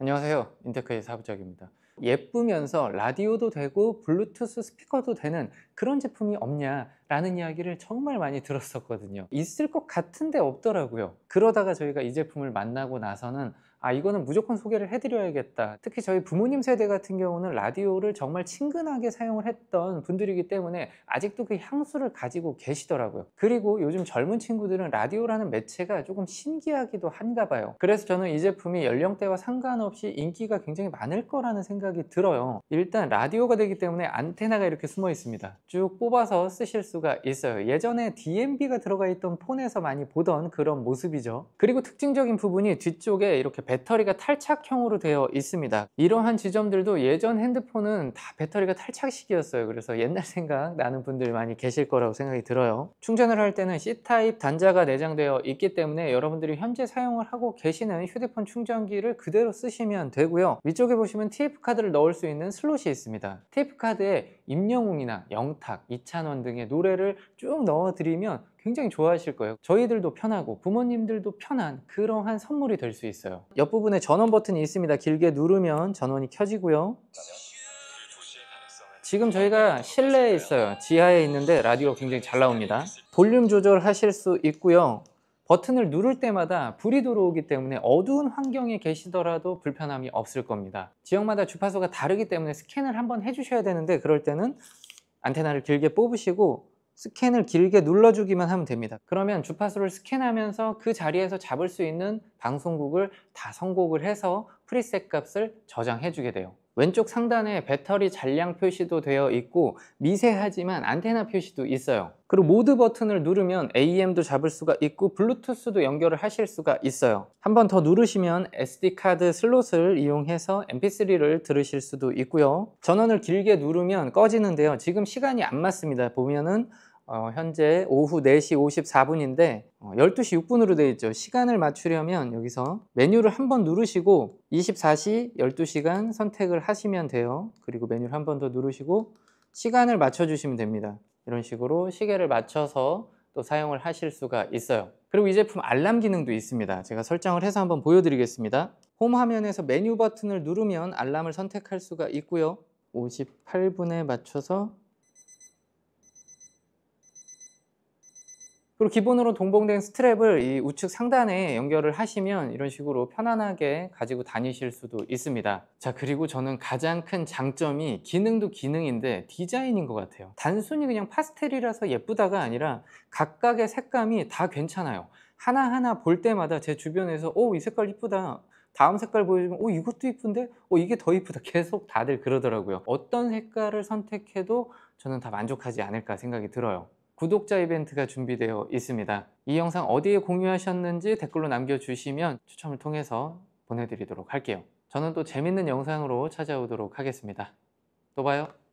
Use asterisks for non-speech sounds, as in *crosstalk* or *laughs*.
안녕하세요. 인테크의 사부작입니다. 예쁘면서 라디오도 되고 블루투스 스피커도 되는 그런 제품이 없냐 라는 이야기를 정말 많이 들었었거든요 있을 것 같은데 없더라고요 그러다가 저희가 이 제품을 만나고 나서는 아 이거는 무조건 소개를 해드려야겠다 특히 저희 부모님 세대 같은 경우는 라디오를 정말 친근하게 사용을 했던 분들이기 때문에 아직도 그 향수를 가지고 계시더라고요 그리고 요즘 젊은 친구들은 라디오라는 매체가 조금 신기하기도 한가 봐요 그래서 저는 이 제품이 연령대와 상관없이 인기가 굉장히 많을 거라는 생각이 들어요 일단 라디오가 되기 때문에 안테나가 이렇게 숨어 있습니다 쭉 뽑아서 쓰실 수 수가 있어요 예전에 DMB가 들어가 있던 폰에서 많이 보던 그런 모습이죠 그리고 특징적인 부분이 뒤쪽에 이렇게 배터리가 탈착형으로 되어 있습니다 이러한 지점들도 예전 핸드폰은 다 배터리가 탈착식이었어요 그래서 옛날 *laughs* 생각 나는 분들 많이 계실 거라고 생각이 들어요 충전을 할 때는 C타입 단자가 내장되어 있기 때문에 여러분들이 현재 사용을 하고 계시는 휴대폰 충전기를 그대로 쓰시면 되고요 위쪽에 보시면 TF카드를 넣을 수 있는 슬롯이 있습니다 TF카드에 임영웅이나 영탁, 이찬원 등의 노래 노래를 쭉 넣어드리면 굉장히 좋아하실 거예요 저희들도 편하고 부모님들도 편한 그러한 선물이 될 수 있어요 옆부분에 전원 버튼이 있습니다 길게 누르면 전원이 켜지고요 지금 저희가 실내에 있어요 지하에 있는데 라디오가 굉장히 잘 나옵니다 볼륨 조절하실 수 있고요 버튼을 누를 때마다 불이 들어오기 때문에 어두운 환경에 계시더라도 불편함이 없을 겁니다 지역마다 주파수가 다르기 때문에 스캔을 한번 해주셔야 되는데 그럴 때는 안테나를 길게 뽑으시고 스캔을 길게 눌러주기만 하면 됩니다. 그러면 주파수를 스캔하면서 그 자리에서 잡을 수 있는 방송국을 다 선곡을 해서 프리셋 값을 저장해주게 돼요. 왼쪽 상단에 배터리 잔량 표시도 되어 있고 미세하지만 안테나 표시도 있어요. 그리고 모드 버튼을 누르면 AM도 잡을 수가 있고 블루투스도 연결을 하실 수가 있어요. 한 번 더 누르시면 SD카드 슬롯을 이용해서 MP3를 들으실 수도 있고요. 전원을 길게 누르면 꺼지는데요. 지금 시간이 안 맞습니다. 보면은 어, 현재 오후 4시 54분인데 어, 12시 6분으로 되어 있죠. 시간을 맞추려면 여기서 메뉴를 한번 누르시고 24시 12시간 선택을 하시면 돼요. 그리고 메뉴를 한번더 누르시고 시간을 맞춰주시면 됩니다. 이런 식으로 시계를 맞춰서 또 사용을 하실 수가 있어요. 그리고 이 제품 알람 기능도 있습니다. 제가 설정을 해서 한번 보여드리겠습니다. 홈 화면에서 메뉴 버튼을 누르면 알람을 선택할 수가 있고요. 58분에 맞춰서 그리고 기본으로 동봉된 스트랩을 이 우측 상단에 연결을 하시면 이런 식으로 편안하게 가지고 다니실 수도 있습니다 자 그리고 저는 가장 큰 장점이 기능도 기능인데 디자인인 것 같아요 단순히 그냥 파스텔이라서 예쁘다가 아니라 각각의 색감이 다 괜찮아요 하나하나 볼 때마다 제 주변에서 오이 색깔 이쁘다 다음 색깔 보여주면 오 이것도 이쁜데 오 이게 더 이쁘다 계속 다들 그러더라고요 어떤 색깔을 선택해도 저는 다 만족하지 않을까 생각이 들어요 구독자 이벤트가 준비되어 있습니다. 이 영상 어디에 공유하셨는지 댓글로 남겨주시면 추첨을 통해서 보내드리도록 할게요. 저는 또 재밌는 영상으로 찾아오도록 하겠습니다. 또 봐요.